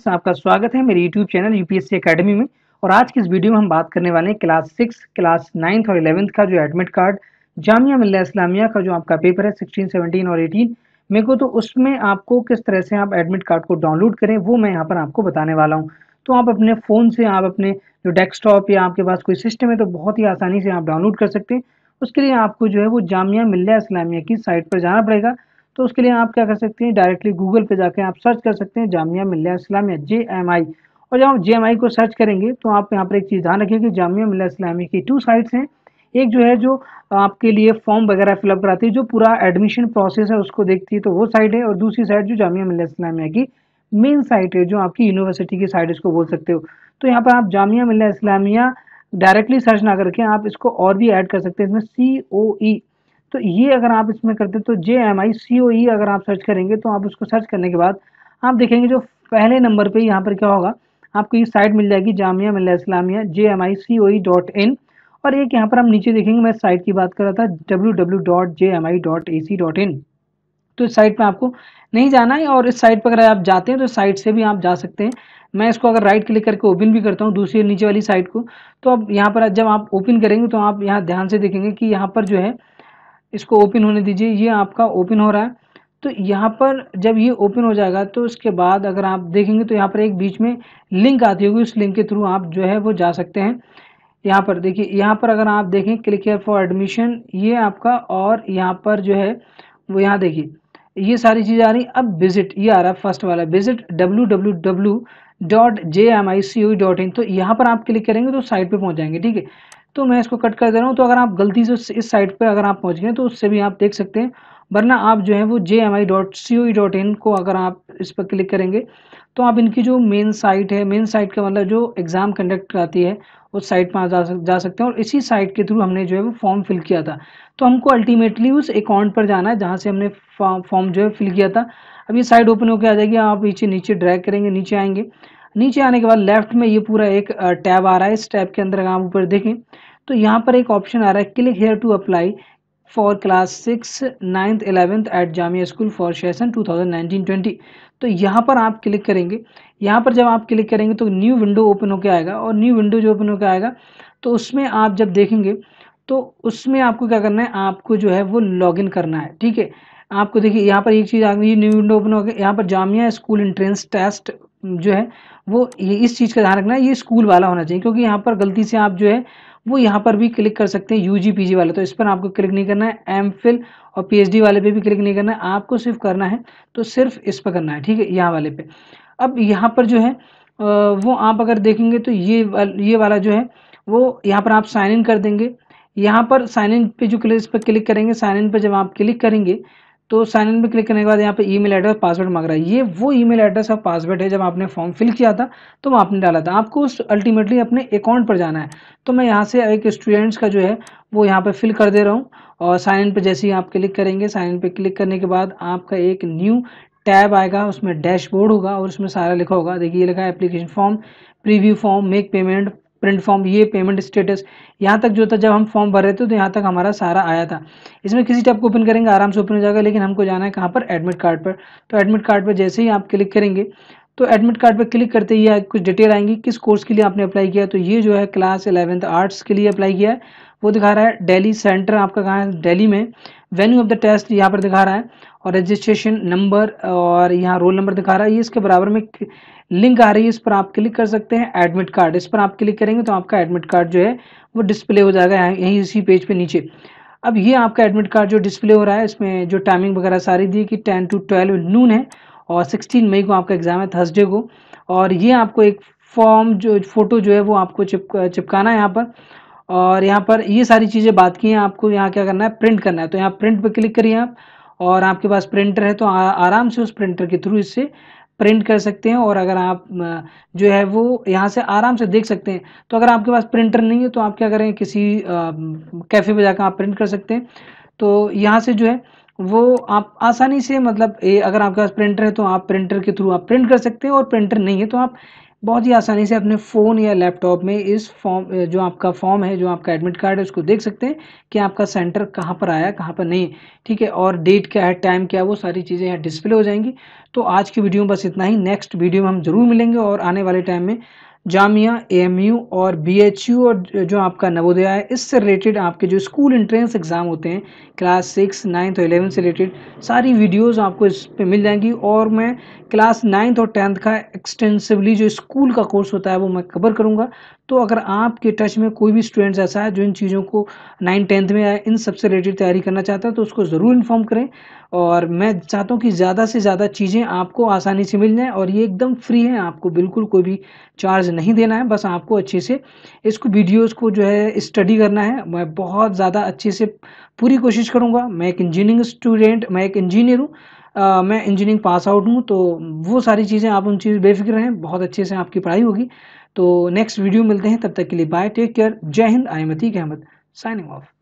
students आपका स्वागत है मेरे यूट्यूब चैनल यूपीएससी एकेडमी में और आज की इस वीडियो में हम बात करने वाले हैं क्लास सिक्स क्लास नाइन्थ और इलेवंथ का जो एडमिट कार्ड जामिया मिल्ला इस्लामिया का जो आपका पेपर है सिक्सटीन सेवनटीन और एटीन मेरे को तो उसमें आपको किस तरह से आप एडमिट कार्ड को डाउनलोड करें वो मैं यहाँ पर आपको बताने वाला हूँ तो आप अपने फ़ोन से आप अपने जो डेस्कटॉप या आपके पास कोई सिस्टम है तो बहुत ही आसानी से आप डाउनलोड कर सकते हैं उसके लिए आपको जो है वो जामिया मिल्ला इस्लामिया की साइट पर जाना पड़ेगा तो उसके लिए आप क्या कर सकते हैं डायरेक्टली गूगल पे जाकर आप सर्च कर सकते हैं Jamia Millia Islamia J M I और जब आप जे एम आई को सर्च करेंगे तो आप यहाँ पर एक चीज़ ध्यान रखिए कि जामिया मिल्ला इस्लामिया की टू साइट्स हैं एक जो है जो आपके लिए फॉर्म वगैरह फिलअप कराती है जो पूरा एडमिशन प्रोसेस है उसको देखती है तो वो साइड है और दूसरी साइड जो जामिया मिल्ला इस्लामिया की मेन साइट है जो आपकी यूनिवर्सिटी की साइट इसको बोल सकते हो तो यहाँ पर आप जामिया मिल्ला इस्लामिया डायरेक्टली सर्च ना करके आप इसको और भी ऐड कर सकते हैं इसमें सी ओ ई तो ये अगर आप इसमें करते तो जे एम आई सी ओ ई अगर आप सर्च करेंगे तो आप उसको सर्च करने के बाद आप देखेंगे जो पहले नंबर पे यहाँ पर क्या होगा आपको ये साइट मिल जाएगी Jamia Millia Islamia J M I C O E dot in और एक यहाँ पर हम नीचे देखेंगे मैं साइट की बात कर रहा था W W dot J M I dot A C dot in तो इस साइट पर आपको नहीं जाना है और इस साइट पर अगर आप जाते हैं तो साइट से भी आप जा सकते हैं मैं इसको अगर राइट क्लिक करके ओपन भी करता हूँ दूसरी नीचे वाली साइट को तो अब यहाँ पर जब आप ओपन करेंगे तो आप यहाँ ध्यान से देखेंगे कि यहाँ पर जो है इसको ओपन होने दीजिए ये आपका ओपन हो रहा है तो यहाँ पर जब ये ओपन हो जाएगा तो उसके बाद अगर आप देखेंगे तो यहाँ पर एक बीच में लिंक आती होगी उस लिंक के थ्रू आप जो है वो जा सकते हैं यहाँ पर देखिए यहाँ पर अगर आप देखें क्लिक हेयर फॉर एडमिशन ये आपका और यहाँ पर जो है वो यहाँ देखिए ये सारी चीज़ें आ रही अब विजिट ये आ रहा है फर्स्ट वाला visit W W W dot J M I C O dot in तो यहाँ पर आप क्लिक करेंगे तो साइट पे पहुँच जाएंगे ठीक है तो मैं इसको कट कर दे रहा हूँ तो अगर आप गलती से इस साइट पर अगर आप पहुँच गए तो उससे भी आप देख सकते हैं वरना आप जो है वो J M I dot C O dot in को अगर आप इस पर क्लिक करेंगे तो आप इनकी जो मेन साइट है मेन साइट का मतलब जो एग्ज़ाम कंडक्ट कराती है उस साइट पर जा, जा सकते हैं और इसी साइट के थ्रू हमने जो है वो फॉर्म फिल किया था तो हमको अल्टीमेटली उस अकाउंट पर जाना है जहाँ से हमने फॉर्म जो है फिल किया था अब ये साइट ओपन होकर आ जाएगी आप नीचे नीचे ड्रैग करेंगे नीचे आएंगे नीचे आने के बाद लेफ्ट में ये पूरा एक टैब आ रहा है इस टैब के अंदर अगर आप ऊपर देखें तो यहाँ पर एक ऑप्शन आ रहा है click here to apply for class six ninth eleventh at Jamia school for session 2019-20 तो यहाँ पर आप क्लिक करेंगे यहाँ पर जब आप क्लिक करेंगे तो न्यू विंडो ओपन होकर आएगा और न्यू विंडो जो ओपन होकर आएगा तो उसमें आप जब देखेंगे तो उसमें आपको क्या करना है आपको जो है वो लॉगिन करना है ठीक है आपको देखिए यहाँ पर एक चीज़ आ गई न्यू विंडो ओपन हो गया यहाँ पर जामिया स्कूल इंट्रेंस टेस्ट जो है वो ये इस चीज़ का ध्यान रखना है ये स्कूल वाला होना चाहिए क्योंकि यहाँ पर गलती से आप जो है वो यहाँ पर भी क्लिक कर सकते हैं यूजी पीजी वाले तो इस पर आपको क्लिक नहीं करना है एम फिल और पीएचडी वाले पे भी क्लिक नहीं करना है आपको सिर्फ करना है तो सिर्फ इस पर करना है ठीक है यहाँ वाले पे अब यहाँ पर जो है वो आप अगर देखेंगे तो ये वा, ये वाला जो है वो यहाँ पर आप साइन इन कर देंगे यहाँ पर साइन इन पर जो क्लिक इस पर क्लिक करेंगे साइन इन पर जब आप क्लिक करेंगे तो साइन इन पे क्लिक करने के बाद यहाँ पे ईमेल एड्रेस पासवर्ड मांग रहा है ये वो ईमेल एड्रेस और पासवर्ड है जब आपने फॉर्म फिल किया था तो वहाँ आपने डाला था आपको उस अल्टीमेटली अपने अकाउंट पर जाना है तो मैं यहाँ से एक स्टूडेंट्स का जो है वो यहाँ पे फिल कर दे रहा हूँ और साइन इन पर जैसे ही आप क्लिक करेंगे साइन इन पे क्लिक करने के बाद आपका एक न्यू टैब आएगा उसमें डैशबोर्ड होगा और उसमें सारा लिखा होगा देखिए ये लिखा है application form preview form make payment print form ये पेमेंट स्टेटस यहाँ तक जो था जब हम फॉर्म भर रहे थे तो यहाँ तक हमारा सारा आया था इसमें किसी टाइप को ओपन करेंगे आराम से ओपन हो जाएगा लेकिन हमको जाना है कहाँ पर एडमिट कार्ड पर तो एडमिट कार्ड पर जैसे ही आप क्लिक करेंगे तो एडमिट कार्ड पर क्लिक करते ही कुछ डिटेल आएंगी किस कोर्स के लिए आपने अप्लाई किया तो ये जो है क्लास इलेवेंथ आर्ट्स के लिए अप्लाई किया है वो दिखा रहा है डेली सेंटर आपका कहाँ है डेली में वेन्यू ऑफ द टेस्ट यहाँ पर दिखा रहा है और रजिस्ट्रेशन नंबर और यहाँ रोल नंबर दिखा रहा है ये इसके बराबर में लिंक आ रही है इस पर आप क्लिक कर सकते हैं एडमिट कार्ड इस पर आप क्लिक करेंगे तो आपका एडमिट कार्ड जो है वो डिस्प्ले हो जाएगा यहीं इसी पेज पे नीचे अब ये आपका एडमिट कार्ड जो डिस्प्ले हो रहा है इसमें जो टाइमिंग वगैरह सारी दी कि टेन टू ट्वेल्व नून है और सिक्सटीन मई को आपका एग्ज़ाम है थर्सडे को और ये आपको एक फॉर्म जो फ़ोटो जो है वो आपको चिप चिपकाना है यहाँ पर और यहाँ पर ये सारी चीज़ें बात की हैं आपको यहाँ क्या करना है प्रिंट करना है तो यहाँ प्रिंट पर क्लिक करिए आप और आपके पास प्रिंटर है तो आ, आराम से उस प्रिंटर के थ्रू इससे प्रिंट कर सकते हैं और अगर आप जो है वो यहाँ से आराम से देख सकते हैं तो अगर आपके पास प्रिंटर नहीं है तो आप क्या करें किसी कैफ़े पर जाकर आप प्रिंट कर सकते हैं तो यहाँ से जो है वो आप आसानी से मतलब ए, अगर आपके पास प्रिंटर है तो आप प्रिंटर के थ्रू आप प्रिंट कर सकते हैं और प्रिंटर नहीं है तो आप बहुत ही आसानी से अपने फ़ोन या लैपटॉप में इस फॉर्म जो आपका फॉर्म है जो आपका एडमिट कार्ड है उसको देख सकते हैं कि आपका सेंटर कहाँ पर आया कहाँ पर नहीं ठीक है और डेट क्या है टाइम क्या है वो सारी चीज़ें यहाँ डिस्प्ले हो जाएंगी तो आज की वीडियो में बस इतना ही नेक्स्ट वीडियो में हम जरूर मिलेंगे और आने वाले टाइम में जामिया एएमयू और बीएचयू और जो आपका नवोदया है इससे रिलेटेड आपके जो स्कूल इंट्रेंस एग्ज़ाम होते हैं क्लास सिक्स नाइन्थ और एलेवेंथ से रिलेटेड सारी वीडियोस आपको इस पे मिल जाएंगी और मैं क्लास नाइन्थ और टेंथ का एक्सटेंसिवली जो स्कूल का कोर्स होता है वो मैं कवर करूँगा तो अगर आपके टच में कोई भी स्टूडेंट्स ऐसा है जो इन चीज़ों को नाइन्थ टेंथ में आए इन सब से रिलेटेड तैयारी करना चाहता है तो उसको ज़रूर इन्फॉर्म करें और मैं चाहता हूँ कि ज़्यादा से ज़्यादा चीज़ें आपको आसानी से मिल जाएँ और ये एकदम फ्री है आपको बिल्कुल कोई भी चार्ज नॉलेज नहीं देना है बस आपको अच्छे से इसको वीडियोस को जो है स्टडी करना है मैं बहुत ज़्यादा अच्छे से पूरी कोशिश करूँगा मैं एक इंजीनियरिंग स्टूडेंट मैं एक इंजीनियर हूँ Uh, मैं इंजीनियरिंग पास आउट हूँ तो वो सारी चीज़ें आप उन चीज़ बेफिक्र हैं बहुत अच्छे से आपकी पढ़ाई होगी तो नेक्स्ट वीडियो मिलते हैं तब तक के लिए बाय टेक केयर जय हिंद I Mateek Ahmad signing of